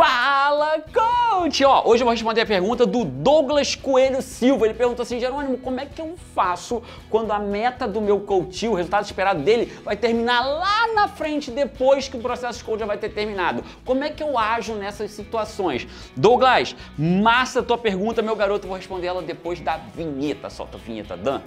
Fala, coach! Ó, hoje eu vou responder a pergunta do Douglas Coelho Silva. Ele perguntou assim: Jerônimo, como é que eu faço quando a meta do meu coach, o resultado esperado dele, vai terminar lá na frente depois que o processo de coach já vai ter terminado? Como é que eu ajo nessas situações? Douglas, massa a tua pergunta, meu garoto. Eu vou responder ela depois da vinheta. Solta a vinheta, Dan.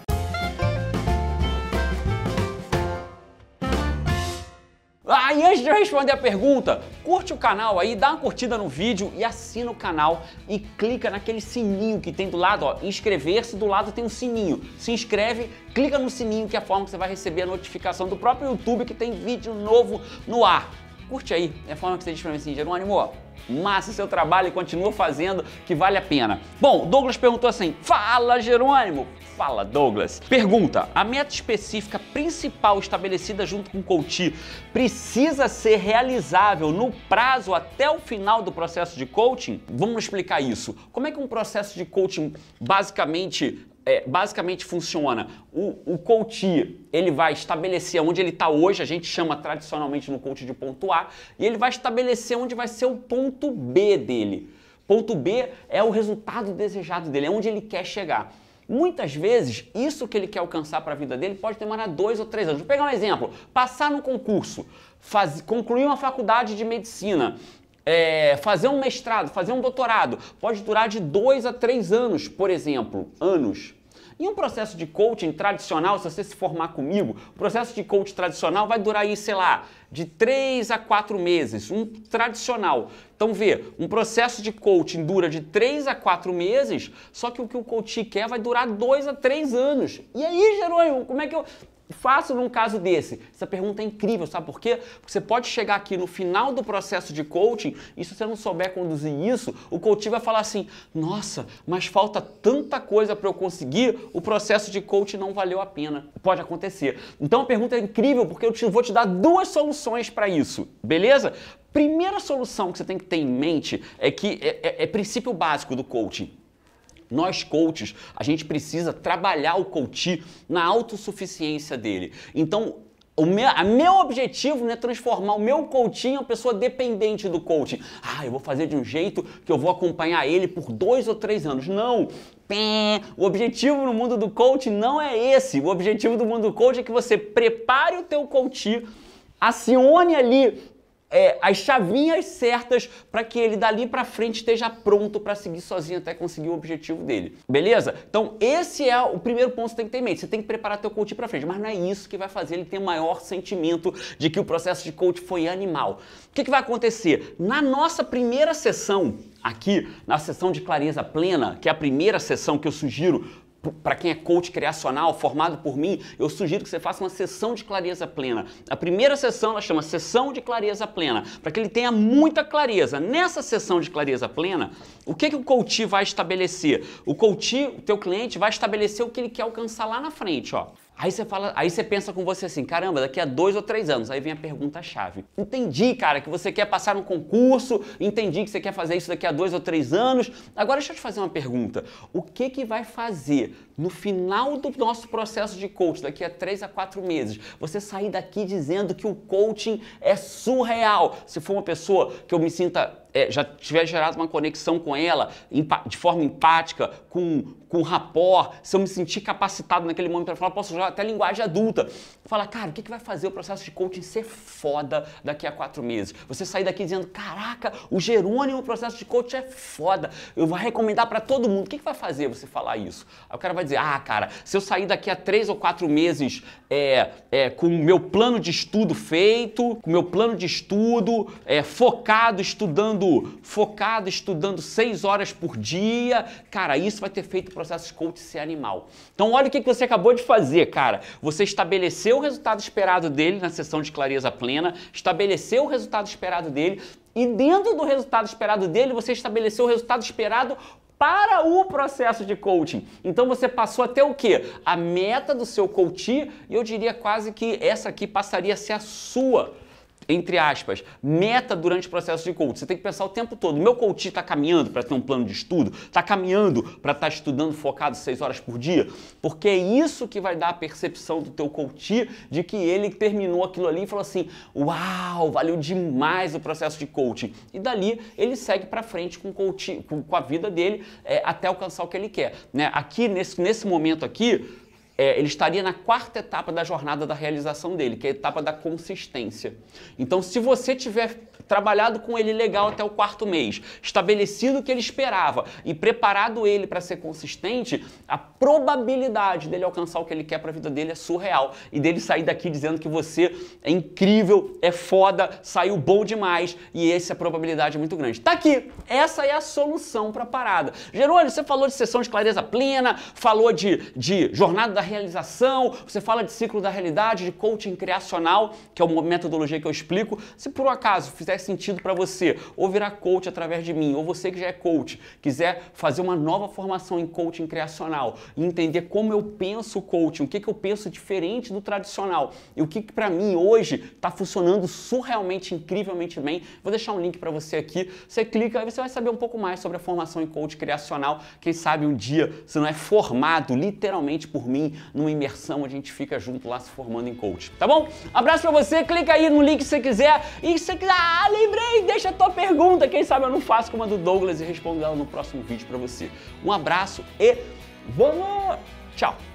Ah, e antes de eu responder a pergunta, curte o canal aí, dá uma curtida no vídeo e assina o canal e clica naquele sininho que tem do lado, ó, inscrever-se, do lado tem um sininho. Se inscreve, clica no sininho que é a forma que você vai receber a notificação do próprio YouTube que tem vídeo novo no ar curte aí. É a forma que você diz pra mim assim, Jerônimo, Massa seu trabalho e continua fazendo, que vale a pena. Bom, Douglas perguntou assim: Fala, Jerônimo! Fala, Douglas. Pergunta: A meta específica principal estabelecida junto com o coach precisa ser realizável no prazo até o final do processo de coaching? Vamos explicar isso. Como é que um processo de coaching basicamente é, basicamente funciona. O, o coach, ele vai estabelecer onde ele está hoje, a gente chama tradicionalmente no coach de ponto A, e ele vai estabelecer onde vai ser o ponto B dele. Ponto B é o resultado desejado dele, é onde ele quer chegar. Muitas vezes, isso que ele quer alcançar para a vida dele pode demorar dois ou três anos. Vou pegar um exemplo: passar no concurso, faz, concluir uma faculdade de medicina, é, fazer um mestrado, fazer um doutorado, pode durar de dois a três anos, por exemplo. Anos. Em um processo de coaching tradicional, se você se formar comigo, o processo de coaching tradicional vai durar aí, sei lá, de três a quatro meses, um tradicional. Então vê, um processo de coaching dura de três a quatro meses, só que o que o coach quer vai durar dois a três anos. E aí, Jerônimo, como é que eu faço num caso desse? Essa pergunta é incrível, sabe por quê? Porque você pode chegar aqui no final do processo de coaching e se você não souber conduzir isso, o coach vai falar assim: nossa, mas falta tanta coisa para eu conseguir, o processo de coaching não valeu a pena. Pode acontecer. Então a pergunta é incrível porque eu te, vou te dar duas soluções para isso, beleza? Primeira solução que você tem que ter em mente é que é, é, é princípio básico do coaching nós coaches, a gente precisa trabalhar o coach na autossuficiência dele. Então, o meu, a meu objetivo é transformar o meu coaching em uma pessoa dependente do coaching. Ah, eu vou fazer de um jeito que eu vou acompanhar ele por dois ou três anos. Não! O objetivo no mundo do coaching não é esse. O objetivo do mundo do coaching é que você prepare o teu coaching acione ali é, as chavinhas certas para que ele dali para frente esteja pronto para seguir sozinho até conseguir o objetivo dele. Beleza? Então esse é o primeiro ponto que você tem que ter em mente. Você tem que preparar teu coach para frente, mas não é isso que vai fazer ele ter o maior sentimento de que o processo de coach foi animal. O que, que vai acontecer? Na nossa primeira sessão aqui, na sessão de clareza plena, que é a primeira sessão que eu sugiro para quem é coach criacional, formado por mim, eu sugiro que você faça uma sessão de clareza plena. A primeira sessão ela chama sessão de clareza plena, para que ele tenha muita clareza. Nessa sessão de clareza plena, o que, que o coach vai estabelecer? O coach, o teu cliente, vai estabelecer o que ele quer alcançar lá na frente, ó. Aí você fala, aí você pensa com você assim, caramba, daqui a dois ou três anos. Aí vem a pergunta-chave. Entendi, cara, que você quer passar um concurso, entendi que você quer fazer isso daqui a dois ou três anos. Agora deixa eu te fazer uma pergunta. O que que vai fazer no final do nosso processo de coach, daqui a três a quatro meses, você sair daqui dizendo que o coaching é surreal? Se for uma pessoa que eu me sinta é, já tiver gerado uma conexão com ela de forma empática, com, com rapport, se eu me sentir capacitado naquele momento para falar, posso usar até linguagem adulta. Falar, cara, o que, que vai fazer o processo de coaching ser foda daqui a quatro meses? Você sair daqui dizendo, caraca, o Jerônimo, o processo de coaching é foda. Eu vou recomendar para todo mundo. O que, que vai fazer você falar isso? Aí o cara vai dizer, ah, cara, se eu sair daqui a três ou quatro meses é, é, com o meu plano de estudo feito, com o meu plano de estudo é, focado, estudando focado, focado, estudando seis horas por dia, cara, isso vai ter feito o processo coach ser animal. Então olha o que você acabou de fazer, cara. Você estabeleceu o resultado esperado dele na sessão de clareza plena, estabeleceu o resultado esperado dele, e dentro do resultado esperado dele, você estabeleceu o resultado esperado para o processo de coaching. Então você passou até o que? A meta do seu coach, e eu diria quase que essa aqui passaria a ser a sua entre aspas, meta durante o processo de coach. Você tem que pensar o tempo todo. Meu coach está caminhando para ter um plano de estudo? Está caminhando para estar tá estudando focado seis horas por dia? Porque é isso que vai dar a percepção do teu coach de que ele terminou aquilo ali e falou assim, uau, valeu demais o processo de coaching. E dali ele segue para frente com, coach, com, a vida dele é, até alcançar o que ele quer. Né? Aqui, nesse, nesse momento aqui, é, ele estaria na quarta etapa da jornada da realização dele, que é a etapa da consistência. Então, se você tiver trabalhado com ele legal até o quarto mês, estabelecido o que ele esperava e preparado ele para ser consistente, a probabilidade dele alcançar o que ele quer para a vida dele é surreal. E dele sair daqui dizendo que você é incrível, é foda, saiu bom demais e essa é probabilidade é muito grande. Tá aqui, essa é a solução para a parada. Gerônimo, você falou de sessão de clareza plena, falou de, de jornada da realização, você fala de ciclo da realidade, de coaching criacional, que é uma metodologia que eu explico. Se por um acaso fizer sentido para você ou virar coach através de mim, ou você que já é coach, quiser fazer uma nova formação em coaching criacional, entender como eu penso o coaching, o que, que eu penso diferente do tradicional e o que, que para mim hoje está funcionando surrealmente, incrivelmente bem, vou deixar um link para você aqui. Você clica e você vai saber um pouco mais sobre a formação em coaching criacional. Quem sabe um dia, você não é formado literalmente por mim, numa imersão, a gente fica junto lá se formando em coach, tá bom? Abraço pra você, clica aí no link se você quiser. E se você quiser, ah, lembrei, deixa a tua pergunta, quem sabe eu não faço como a do Douglas e respondo ela no próximo vídeo pra você. Um abraço e vamos! Tchau!